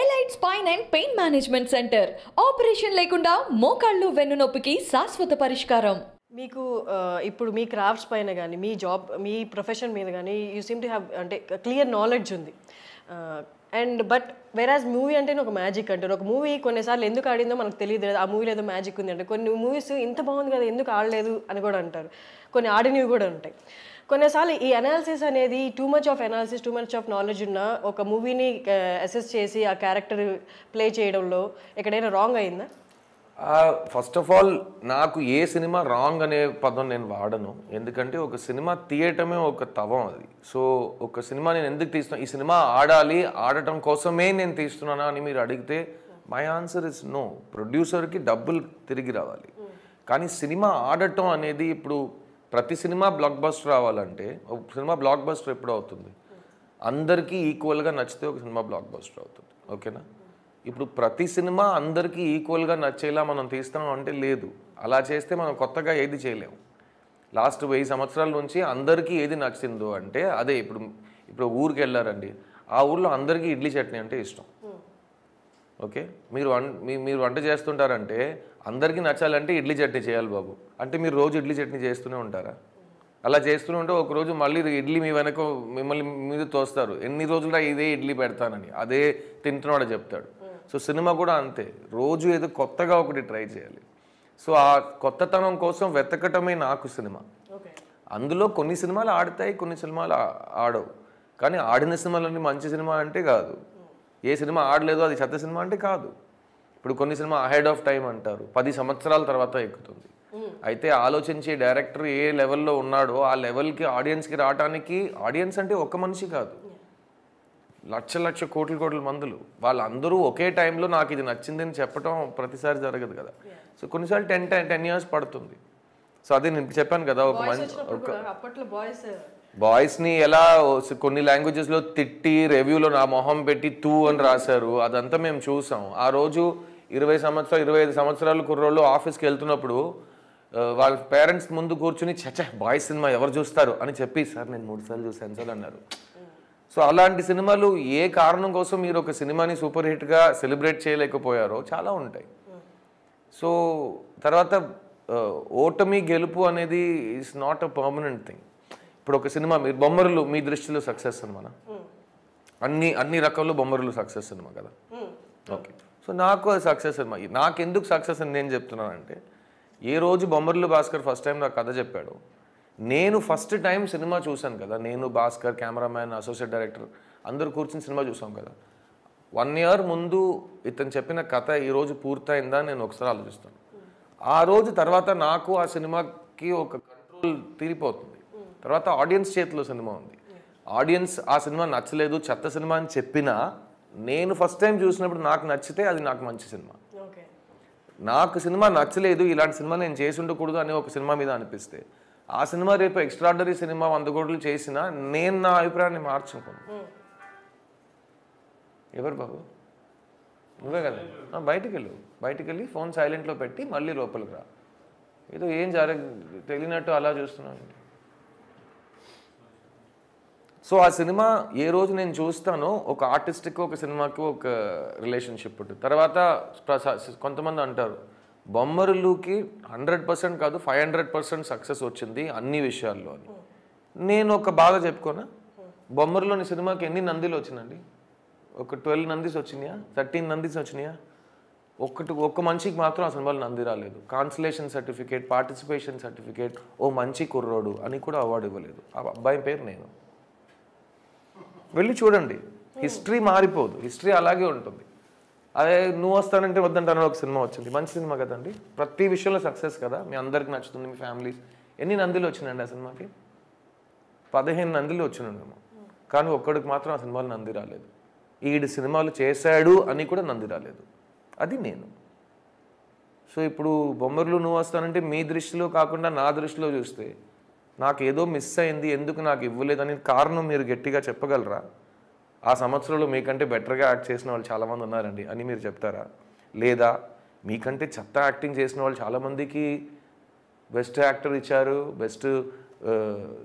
Elite spine and pain management centre operation లేకుండా మోకాళ్ళు వెన్ను నొప్పికి శాశ్వత పరిష్కారం మీకు ఇప్పుడు మీ క్రాఫ్ట్స్ పైన కానీ మీ జాబ్ మీ ప్రొఫెషన్ మీద కానీ యూ సీమ్ టు హ్యావ్ అంటే క్లియర్ నాలెడ్జ్ ఉంది అండ్ బట్ వెరాజ్ మూవీ అంటేనే ఒక మ్యాజిక్ అంటారు ఒక మూవీ కొన్నిసార్లు ఎందుకు ఆడిందో మనకు తెలియదు ఆ మూవీలో ఏదో మ్యాజిక్ ఉంది అంటే కొన్ని మూవీస్ ఇంత బాగుంది కదా ఎందుకు ఆడలేదు అని కూడా అంటారు కొన్ని ఆడినవి కూడా ఉంటాయి కొన్నిసార్లు ఈ అనాలిసిస్ అనేది too much of analysis too much of knowledge ఉన్న ఒక మూవీని అసెస్ uh, చేసి ఆ క్యారెక్టర్ ప్లే చేయడంలో ఎక్కడైనా రాంగ్ అయిందా ఫస్ట్ ఆఫ్ ఆల్ నాకు ఏ సినిమా రాంగ్ అనే పదం నేను వాడను ఎందుకంటే ఒక సినిమా తీయటమే ఒక తవం అది సో ఒక సినిమా నేను ఎందుకు తీస్తున్నా ఈ సినిమా ఆడాలి ఆడటం కోసమే నేను తీస్తున్నానా అని మీరు అడిగితే మై ఆన్సర్ ఇస్ నో ప్రొడ్యూసర్కి డబ్బులు తిరిగి రావాలి కానీ సినిమా ఆడటం అనేది ఇప్పుడు ప్రతి సినిమా బ్లాక్ బస్టర్ రావాలంటే ఒక సినిమా బ్లాక్ బస్టర్ ఎప్పుడు అవుతుంది అందరికీ ఈక్వల్గా నచ్చితే ఒక సినిమా బ్లాక్ బస్టర్ అవుతుంది ఓకేనా ఇప్పుడు ప్రతి సినిమా అందరికీ ఈక్వల్గా నచ్చేలా మనం తీస్తున్నాం అంటే లేదు అలా చేస్తే మనం కొత్తగా ఏది చేయలేము లాస్ట్ వెయ్యి సంవత్సరాల నుంచి అందరికీ ఏది నచ్చిందో అంటే అదే ఇప్పుడు ఇప్పుడు ఊరికి వెళ్ళారండి ఆ ఊర్లో అందరికీ ఇడ్లీ చట్నీ అంటే ఇష్టం ఓకే మీరు మీరు వంట చేస్తుంటారంటే అందరికీ నచ్చాలంటే ఇడ్లీ చట్నీ చేయాలి బాబు అంటే మీరు రోజు ఇడ్లీ చట్నీ చేస్తూనే ఉంటారా అలా చేస్తూనే ఉంటే ఒకరోజు మళ్ళీ ఇడ్లీ మీ వెనక మిమ్మల్ని మీద తోస్తారు ఎన్ని రోజులు ఇదే ఇడ్లీ పెడతానని అదే తింటున్నాడో చెప్తాడు సో సినిమా కూడా అంతే రోజు ఏదో కొత్తగా ఒకటి ట్రై చేయాలి సో ఆ కొత్తతనం కోసం వెతకటమే నాకు సినిమా అందులో కొన్ని సినిమాలు ఆడతాయి కొన్ని సినిమాలు ఆడవు కానీ ఆడిన సినిమాలన్నీ మంచి సినిమా అంటే కాదు ఏ సినిమా ఆడలేదు అది చెత్త సినిమా అంటే కాదు ఇప్పుడు కొన్ని సినిమా అహెడ్ ఆఫ్ టైం అంటారు పది సంవత్సరాల తర్వాత ఎక్కుతుంది అయితే ఆలోచించే డైరెక్టర్ ఏ లెవెల్లో ఉన్నాడో ఆ లెవెల్కి ఆడియన్స్కి రావడానికి ఆడియన్స్ అంటే ఒక మనిషి కాదు లక్ష లక్ష కోట్ల కోట్ల మందులు వాళ్ళందరూ ఒకే టైంలో నాకు ఇది నచ్చింది అని చెప్పడం ప్రతిసారి జరగదు కదా సో కొన్నిసార్లు టెన్ టెన్ టెన్ ఇయర్స్ పడుతుంది సో అది నేను చెప్పాను కదా ఒక మంచి బాయ్స్ని ఎలా కొన్ని లాంగ్వేజెస్లో తిట్టి రివ్యూలో నా మొహం పెట్టి తూ అని రాశారు అదంతా మేము చూసాం ఆ రోజు ఇరవై సంవత్సరాలు ఇరవై ఐదు సంవత్సరాలు కుర్రోళ్ళు ఆఫీస్కి వెళ్తున్నప్పుడు వాళ్ళ పేరెంట్స్ ముందు కూర్చుని చచ్చ బాయ్స్ సినిమా ఎవరు చూస్తారు అని చెప్పి సార్ నేను మూడు సార్లు చూసాను సార్ అన్నారు సో అలాంటి సినిమాలు ఏ కారణం కోసం మీరు ఒక సినిమాని సూపర్ హిట్గా సెలబ్రేట్ చేయలేకపోయారో చాలా ఉంటాయి సో తర్వాత ఓటమి గెలుపు అనేది is not a permanent thing ఇప్పుడు ఒక సినిమా మీరు బొమ్మరులు మీ దృష్టిలో సక్సెస్ అనమాట అన్ని అన్ని రకాల బొమ్మరులు సక్సెస్ అనమా కదా ఓకే సో నాకు అది సక్సెస్ నాకు ఎందుకు సక్సెస్ అని నేను చెప్తున్నానంటే ఏ రోజు బొమ్మరులు భాస్కర్ ఫస్ట్ టైం నాకు కథ చెప్పాడు నేను ఫస్ట్ టైం సినిమా చూశాను కదా నేను భాస్కర్ కెమెరామ్యాన్ అసోసియేట్ డైరెక్టర్ అందరూ కూర్చుని సినిమా చూసాం కదా వన్ ఇయర్ ముందు ఇతను చెప్పిన కథ ఈరోజు పూర్తయిందా నేను ఒకసారి ఆలోచిస్తాను ఆ రోజు తర్వాత నాకు ఆ సినిమాకి ఒక కంట్రోల్ తీరిపోతుంది తర్వాత ఆడియన్స్ చేతిలో సినిమా ఉంది ఆడియన్స్ ఆ సినిమా నచ్చలేదు చెత్త సినిమా అని చెప్పినా నేను ఫస్ట్ టైం చూసినప్పుడు నాకు నచ్చితే అది నాకు మంచి సినిమా నాకు సినిమా నచ్చలేదు ఇలాంటి సినిమా నేను చేసి ఉండకూడదు అని ఒక సినిమా మీద అనిపిస్తే ఆ సినిమా రేపు ఎక్స్ట్రాడరీ సినిమా వంద కోట్లు చేసినా నేను నా అభిప్రాయాన్ని మార్చుకోను ఎవరు బాబు నువ్వే కదా బయటికి వెళ్ళు బయటికి వెళ్ళి ఫోన్ సైలెంట్లో పెట్టి మళ్ళీ లోపలికి రా ఏదో ఏం జర తెలియనట్టు అలా చూస్తున్నాను సో ఆ సినిమా ఏ రోజు నేను చూస్తానో ఒక ఆర్టిస్ట్కి ఒక సినిమాకి ఒక రిలేషన్షిప్ ఉంటుంది తర్వాత కొంతమంది అంటారు బొమ్మరులుకి హండ్రెడ్ పర్సెంట్ కాదు ఫైవ్ హండ్రెడ్ పర్సెంట్ సక్సెస్ వచ్చింది అన్ని విషయాల్లో అని నేను ఒక బాగా చెప్పుకోనా బొమ్మరులోని సినిమాకి ఎన్ని నందిలు వచ్చినండి ఒక ట్వెల్వ్ నందిస్ వచ్చినాయా థర్టీన్ నందిస్ వచ్చినాయా ఒకటి ఒక్క మనిషికి మాత్రం ఆ సినిమాలు నంది రాలేదు కాన్సలేషన్ సర్టిఫికేట్ పార్టిసిపేషన్ సర్టిఫికేట్ ఓ మంచి కుర్రోడు అని కూడా అవార్డు ఇవ్వలేదు ఆ అబ్బాయి పేరు నేను వెళ్ళి చూడండి హిస్టరీ మారిపోదు హిస్టరీ అలాగే ఉంటుంది అదే నువ్వు వస్తానంటే వద్దంటాను ఒక సినిమా వచ్చింది మంచి సినిమా కదండి ప్రతి విషయంలో సక్సెస్ కదా మీ అందరికి నచ్చుతుంది మీ ఫ్యామిలీస్ ఎన్ని నందులు వచ్చినండి ఆ సినిమాకి పదిహేను నందులు వచ్చినండేమో కానీ ఒక్కడికి మాత్రం ఆ సినిమాలు నంది రాలేదు ఈడు సినిమాలు చేశాడు అని కూడా నంది రాలేదు అది నేను సో ఇప్పుడు బొమ్మర్లు నువ్వు వస్తానంటే మీ దృష్టిలో కాకుండా నా దృష్టిలో చూస్తే నాకు ఏదో మిస్ అయింది ఎందుకు నాకు ఇవ్వలేదని కారణం మీరు గట్టిగా చెప్పగలరా ఆ సంవత్సరంలో మీకంటే బెటర్గా యాక్ట్ చేసిన వాళ్ళు చాలామంది ఉన్నారండి అని మీరు చెప్తారా లేదా మీకంటే చెత్త యాక్టింగ్ చేసిన వాళ్ళు చాలామందికి బెస్ట్ యాక్టర్ ఇచ్చారు బెస్ట్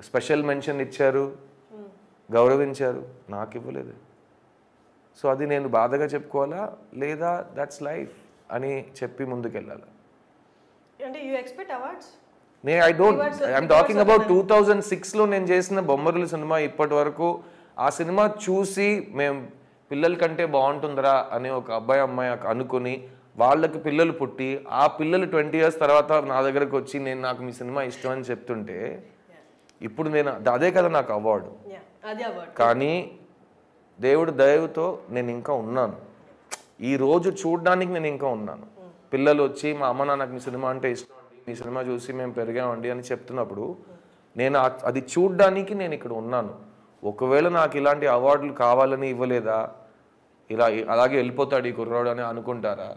స్పెషల్ మెన్షన్ ఇచ్చారు గౌరవించారు నాకు ఇవ్వలేదు సో అది నేను బాధగా చెప్పుకోవాలా లేదా దట్స్ లైఫ్ అని చెప్పి ముందుకెళ్ళాలా అంటే నేను I don't I'm talking about two thousand సిక్స్లో నేను చేసిన బొమ్మరుల సినిమా ఇప్పటి వరకు ఆ సినిమా చూసి మేము పిల్లల కంటే బాగుంటుందిరా అని ఒక అబ్బాయి అమ్మాయి అనుకుని వాళ్ళకి పిల్లలు పుట్టి ఆ పిల్లలు ట్వంటీ ఇయర్స్ తర్వాత నా దగ్గరకు వచ్చి నేను నాకు మీ సినిమా ఇష్టం అని చెప్తుంటే ఇప్పుడు నేను అదే కదా నాకు అవార్డు కానీ దేవుడు దయవుతో నేను ఇంకా ఉన్నాను ఈ రోజు చూడడానికి నేను ఇంకా ఉన్నాను hmm. పిల్లలు వచ్చి మా అమ్మ నాన్నకు మీ సినిమా అంటే ఇష్టం అండి మీ సినిమా చూసి మేము పెరిగామండి అని చెప్తున్నప్పుడు hmm. నేను అది చూడడానికి నేను ఇక్కడ ఉన్నాను ఒకవేళ నాకు ఇలాంటి అవార్డులు కావాలని ఇవ్వలేదా ఇలా అలాగే వెళ్ళిపోతాడు ఈ కుర్రాడు అని అనుకుంటారా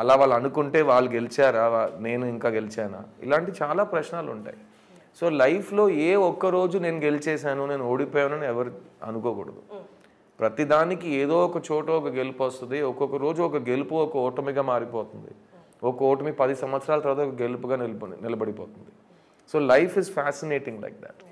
అలా వాళ్ళు అనుకుంటే వాళ్ళు గెలిచారా నేను ఇంకా గెలిచానా ఇలాంటి చాలా ప్రశ్నలు ఉంటాయి సో లైఫ్లో ఏ ఒక్కరోజు నేను గెలిచేశాను నేను ఓడిపోయానని ఎవరు అనుకోకూడదు ప్రతిదానికి ఏదో ఒక చోట ఒక గెలుపు వస్తుంది ఒక్కొక్క రోజు ఒక గెలుపు ఒక ఓటమిగా మారిపోతుంది ఒక ఓటమి పది సంవత్సరాల తర్వాత ఒక గెలుపుగా నిలబడి నిలబడిపోతుంది so life is fascinating like that